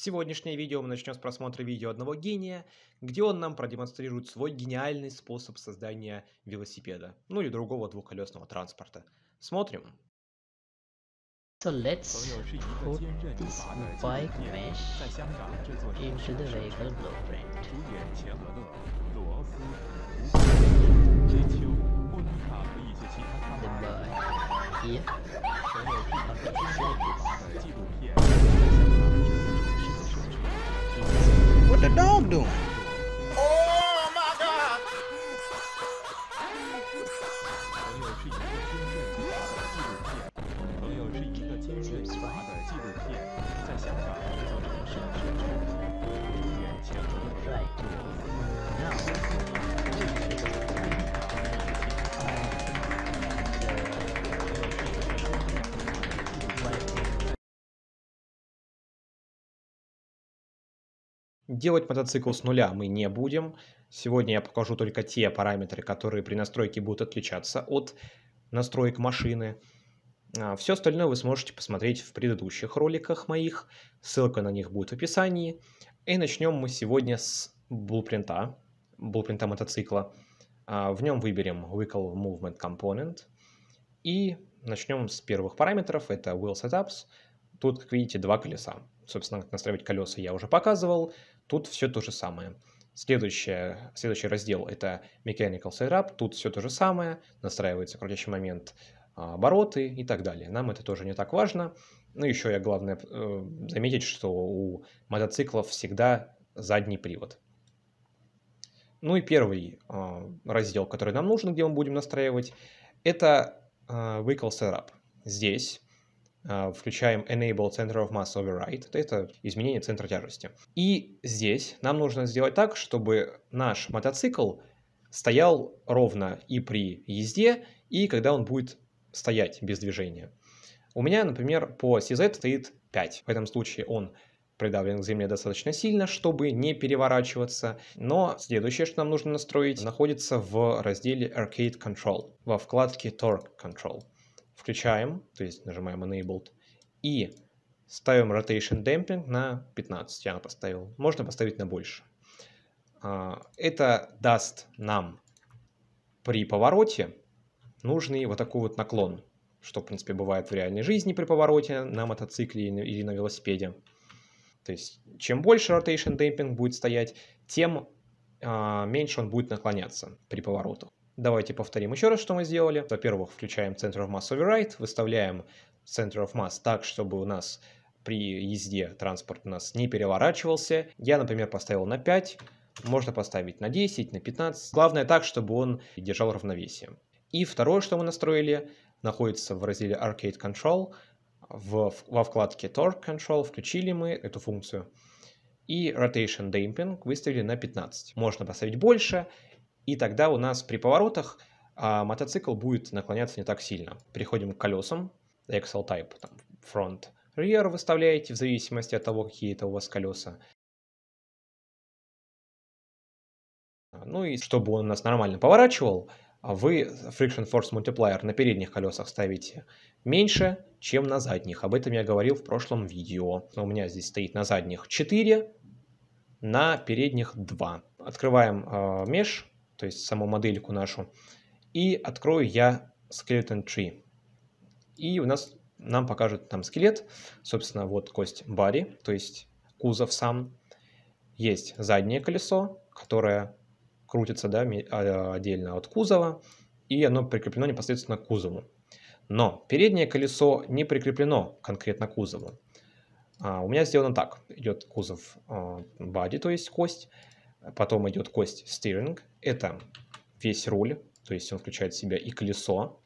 Сегодняшнее видео мы начнем с просмотра видео одного гения, где он нам продемонстрирует свой гениальный способ создания велосипеда, ну или другого двухколесного транспорта. Смотрим. So let's put this bike mesh into the vehicle blueprint. Ну ну типа the boy here. what the dog doing? Делать мотоцикл с нуля мы не будем. Сегодня я покажу только те параметры, которые при настройке будут отличаться от настроек машины. А, Все остальное вы сможете посмотреть в предыдущих роликах моих. Ссылка на них будет в описании. И начнем мы сегодня с блупринта, блупринта мотоцикла. А, в нем выберем Wheel Movement Component. И начнем с первых параметров. Это Wheel Setups. Тут, как видите, два колеса. Собственно, как настраивать колеса я уже показывал. Тут все то же самое. Следующее, следующий раздел — это Mechanical Setup. Тут все то же самое. Настраивается крутящий момент а, обороты и так далее. Нам это тоже не так важно. Ну, еще я главное э, заметить, что у мотоциклов всегда задний привод. Ну и первый а, раздел, который нам нужен, где мы будем настраивать, это а, Vehicle Setup. Здесь а, включаем Enable Center of Mass Override, это изменение центра тяжести. И здесь нам нужно сделать так, чтобы наш мотоцикл стоял ровно и при езде, и когда он будет стоять без движения. У меня, например, по CZ стоит 5. В этом случае он придавлен к земле достаточно сильно, чтобы не переворачиваться. Но следующее, что нам нужно настроить, находится в разделе Arcade Control, во вкладке Torque Control включаем, то есть нажимаем Enabled, и ставим Rotation Damping на 15, я поставил. Можно поставить на больше. А, это даст нам при повороте нужный вот такой вот наклон, что, в принципе, бывает в реальной жизни при повороте на мотоцикле или на велосипеде. То есть, чем больше Rotation Damping будет стоять, тем а, меньше он будет наклоняться при поворотах. Давайте повторим еще раз, что мы сделали. Во-первых, включаем Center of Mass Override, выставляем Center of Mass так, чтобы у нас при езде транспорт у нас не переворачивался. Я, например, поставил на 5, можно поставить на 10, на 15. Главное так, чтобы он держал равновесие. И второе, что мы настроили, находится в разделе Arcade Control. В, во вкладке Torque Control включили мы эту функцию. И Rotation Damping выставили на 15. Можно поставить больше, и тогда у нас при поворотах а, мотоцикл будет наклоняться не так сильно. Переходим к колесам. Axle Type, там, front, rear выставляете в зависимости от того, какие это у вас колеса. Ну и чтобы он у нас нормально поворачивал, вы Friction Force Multiplier на передних колесах ставите меньше, чем на задних. Об этом я говорил в прошлом видео. У меня здесь стоит на задних 4, на передних 2. Открываем э, а, mesh, то есть саму модельку нашу. И открою я Skeleton Tree. И у нас нам покажут там скелет. Собственно, вот кость Барри, то есть кузов сам. Есть заднее колесо, которое крутится да, а, отдельно от кузова, и оно прикреплено непосредственно к кузову. Но переднее колесо не прикреплено конкретно к кузову. А у меня сделано так. Идет кузов body, а, то есть кость, потом идет кость steering, это весь руль, то есть он включает в себя и колесо,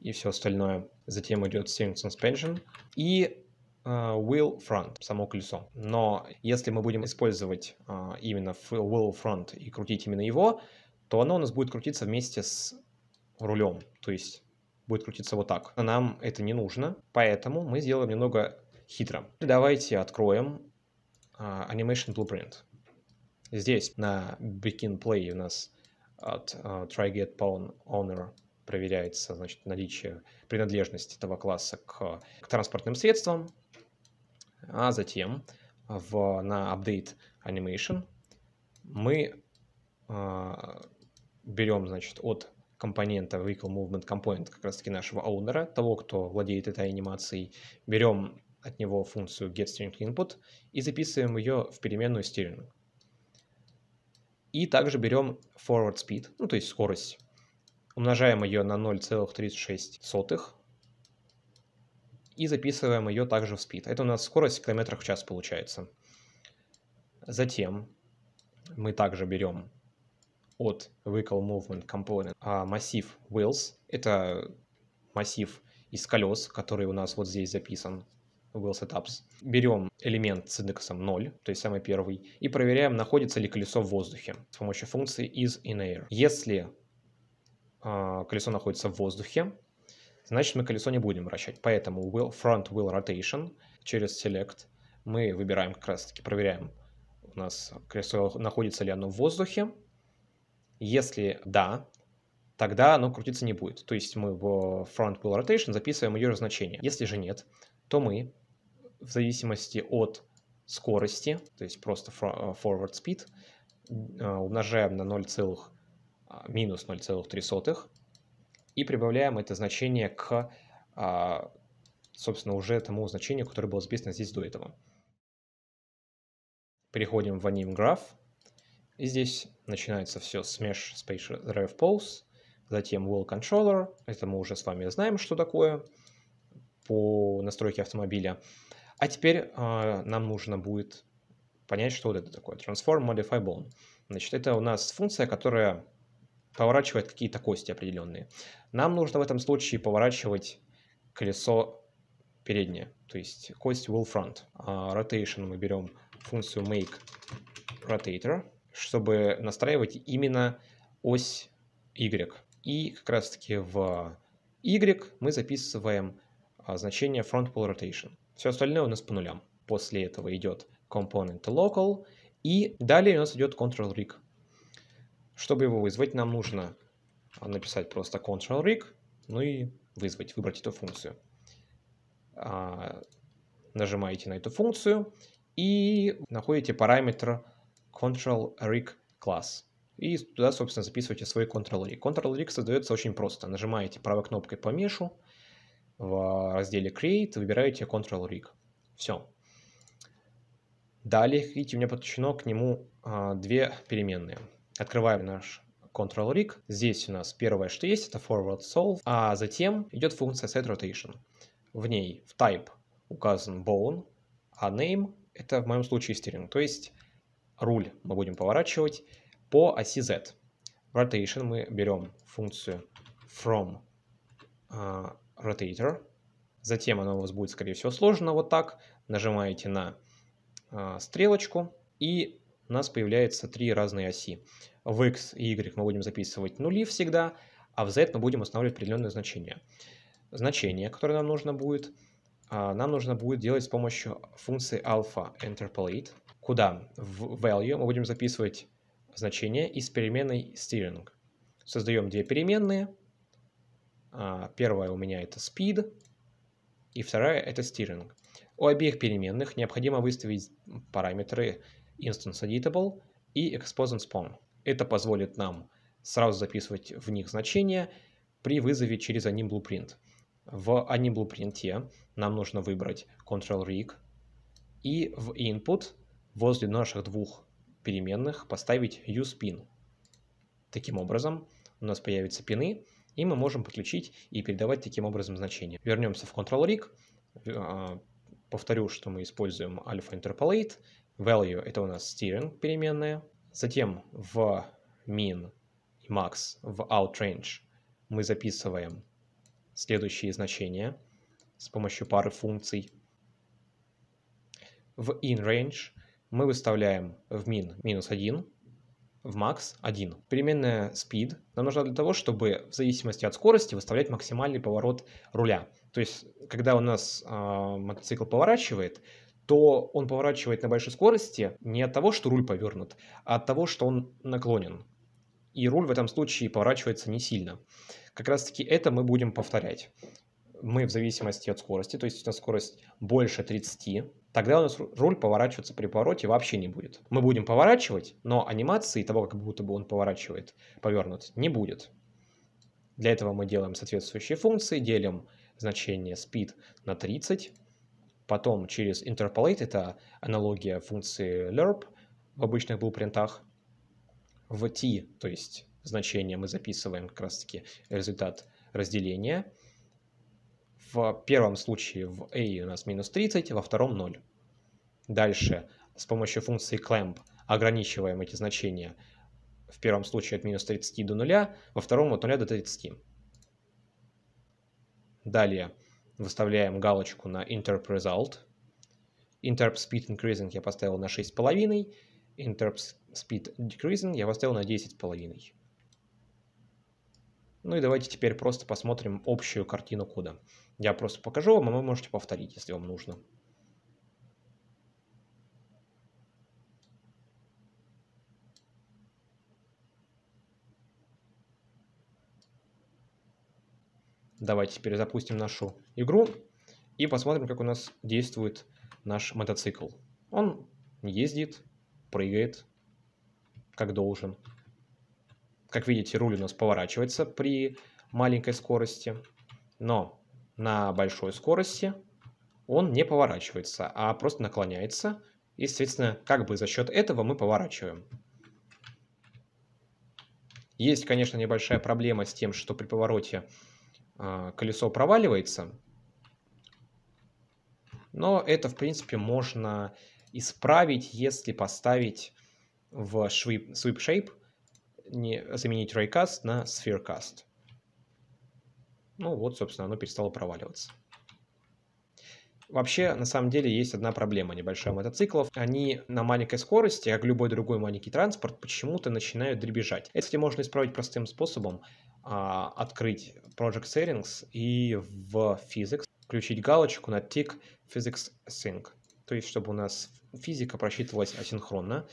и все остальное. Затем идет steering suspension и э, wheel front, само колесо. Но если мы будем использовать э, именно wheel front и крутить именно его, то оно у нас будет крутиться вместе с рулем, то есть будет крутиться вот так. Нам это не нужно, поэтому мы сделаем немного хитро. Давайте откроем э, Animation Blueprint. Здесь на begin play у нас от uh, а, tryget pawn owner проверяется значит, наличие принадлежности этого класса к, к транспортным средствам, а затем в, на update animation мы э, берем значит, от компонента vehicle movement component как раз таки нашего owner того, кто владеет этой анимацией, берем от него функцию getStringInput и записываем ее в переменную steering. И также берем forward speed, ну то есть скорость. Умножаем ее на 0,36. И записываем ее также в speed. Это у нас скорость в километрах в час получается. Затем мы также берем от Vehicle Movement Component а массив Wheels. Это массив из колес, который у нас вот здесь записан. Wheel Setups. Берем элемент с индексом 0, то есть самый первый, и проверяем, находится ли колесо в воздухе с помощью функции is in air. Если э, колесо находится в воздухе, значит мы колесо не будем вращать. Поэтому will, front wheel rotation через select мы выбираем как раз таки, проверяем, у нас колесо находится ли оно в воздухе. Если да, тогда оно крутиться не будет. То есть мы в front wheel rotation записываем ее значение. Если же нет, то мы в зависимости от скорости, то есть просто forward speed, а, умножаем на 0, а, минус 0,3 и прибавляем это значение к, а, собственно, уже тому значению, которое было записано здесь до этого. Переходим в Anim Graph. И здесь начинается все с Mesh Space Rev Pulse, затем Wheel Controller, это мы уже с вами знаем, что такое по настройке автомобиля. А теперь э, нам нужно будет понять, что вот это такое. Transform Modify Bone. Значит, это у нас функция, которая поворачивает какие-то кости определенные. Нам нужно в этом случае поворачивать колесо переднее, то есть кость will front. А rotation мы берем функцию make rotator, чтобы настраивать именно ось Y. И как раз таки в Y мы записываем а значение front pole rotation. Все остальное у нас по нулям. После этого идет component local, и далее у нас идет control rig. Чтобы его вызвать, нам нужно а, написать просто control rig, ну и вызвать, выбрать эту функцию. А, нажимаете на эту функцию и находите параметр control rig класс. И туда, собственно, записываете свой control rig. Control rig создается очень просто. Нажимаете правой кнопкой по мешу, в разделе Create выбираете Control Rig. Все. Далее, видите, у меня подключено к нему а, две переменные. Открываем наш Control Rig. Здесь у нас первое, что есть, это Forward Solve, а затем идет функция Set Rotation. В ней в Type указан Bone, а Name — это в моем случае Steering, то есть руль мы будем поворачивать по оси Z. В Rotation мы берем функцию From а, rotator, затем оно у вас будет, скорее всего, сложено вот так. Нажимаете на э, стрелочку, и у нас появляется три разные оси. В x и y мы будем записывать нули всегда, а в z мы будем устанавливать определенные значения. Значение, которое нам нужно будет, э, нам нужно будет делать с помощью функции alpha interpolate, куда в value мы будем записывать значение из переменной string. Создаем две переменные – а, Первая у меня это speed, и вторая это steering. У обеих переменных необходимо выставить параметры instance editable и exposant spawn. Это позволит нам сразу записывать в них значения при вызове через один blueprint. В одним blueprint нам нужно выбрать control-rig и в input возле наших двух переменных поставить usePin. Таким образом у нас появятся пины, и мы можем подключить и передавать таким образом значения. Вернемся в Control-Rig, а, повторю, что мы используем alpha interpolate, value это у нас steering переменная, затем в min и max в outrange мы записываем следующие значения с помощью пары функций. В inRange мы выставляем в min минус 1, в макс 1. Переменная speed нам нужна для того, чтобы в зависимости от скорости выставлять максимальный поворот руля. То есть, когда у нас э, мотоцикл поворачивает, то он поворачивает на большой скорости не от того, что руль повернут, а от того, что он наклонен. И руль в этом случае поворачивается не сильно. Как раз таки это мы будем повторять мы в зависимости от скорости, то есть если у нас скорость больше 30, тогда у нас руль поворачиваться при повороте вообще не будет. Мы будем поворачивать, но анимации того, как будто бы он поворачивает, повернут, не будет. Для этого мы делаем соответствующие функции, делим значение speed на 30, потом через interpolate, это аналогия функции lerp в обычных блупринтах, в t, то есть значение мы записываем как раз-таки результат разделения – в первом случае в a у нас минус 30, во втором 0. Дальше с помощью функции clamp ограничиваем эти значения. В первом случае от минус 30 до 0, во втором от 0 до 30. Далее выставляем галочку на interp result. Interp speed increasing я поставил на 6,5. Interp speed decreasing я поставил на 10,5. Ну и давайте теперь просто посмотрим общую картину кода. Я просто покажу вам, а вы можете повторить, если вам нужно. Давайте теперь запустим нашу игру и посмотрим, как у нас действует наш мотоцикл. Он ездит, прыгает, как должен. Как видите, руль у нас поворачивается при маленькой скорости, но на большой скорости он не поворачивается, а просто наклоняется. И, естественно, как бы за счет этого мы поворачиваем. Есть, конечно, небольшая проблема с тем, что при повороте э, колесо проваливается. Но это, в принципе, можно исправить, если поставить в sweep, sweep shape не заменить Raycast на Spherecast. Ну вот, собственно, оно перестало проваливаться. Вообще, на самом деле, есть одна проблема небольшая мотоциклов. Они на маленькой скорости, как любой другой маленький транспорт, почему-то начинают дребезжать. Это, кстати, можно исправить простым способом. А, открыть Project Settings и в Physics включить галочку на Tick Physics Sync. То есть, чтобы у нас физика просчитывалась асинхронно.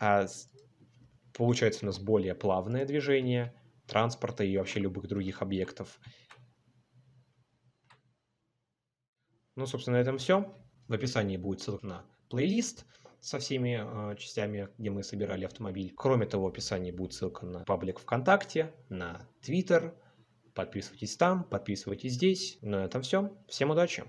А Получается у нас более плавное движение транспорта и вообще любых других объектов. Ну, собственно, на этом все. В описании будет ссылка на плейлист со всеми э, частями, где мы собирали автомобиль. Кроме того, в описании будет ссылка на паблик ВКонтакте, на Твиттер. Подписывайтесь там, подписывайтесь здесь. На этом все. Всем удачи!